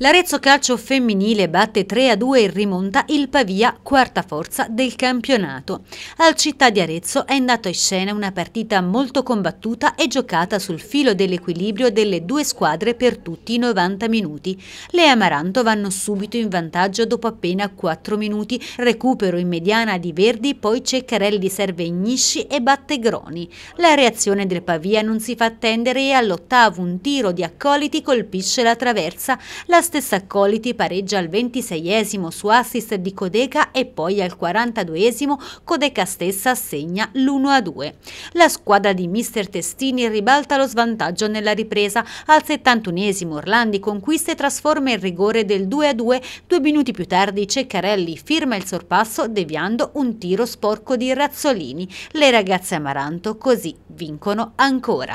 L'Arezzo Calcio Femminile batte 3-2 e rimonta il Pavia, quarta forza del campionato. Al Città di Arezzo è andata in scena una partita molto combattuta e giocata sul filo dell'equilibrio delle due squadre per tutti i 90 minuti. Le Amaranto vanno subito in vantaggio dopo appena 4 minuti, recupero in mediana di Verdi, poi Ceccarelli serve Ignisci e batte Groni. La reazione del Pavia non si fa attendere e all'ottavo un tiro di accoliti colpisce la traversa. La Justice Accoliti pareggia al 26esimo su assist di Codeca e poi al 42esimo Codeca stessa segna l'1-2. La squadra di Mister Testini ribalta lo svantaggio nella ripresa. Al 71esimo Orlandi conquista e trasforma il rigore del 2-2. Due minuti più tardi Ceccarelli firma il sorpasso deviando un tiro sporco di Razzolini. Le ragazze Amaranto così vincono ancora.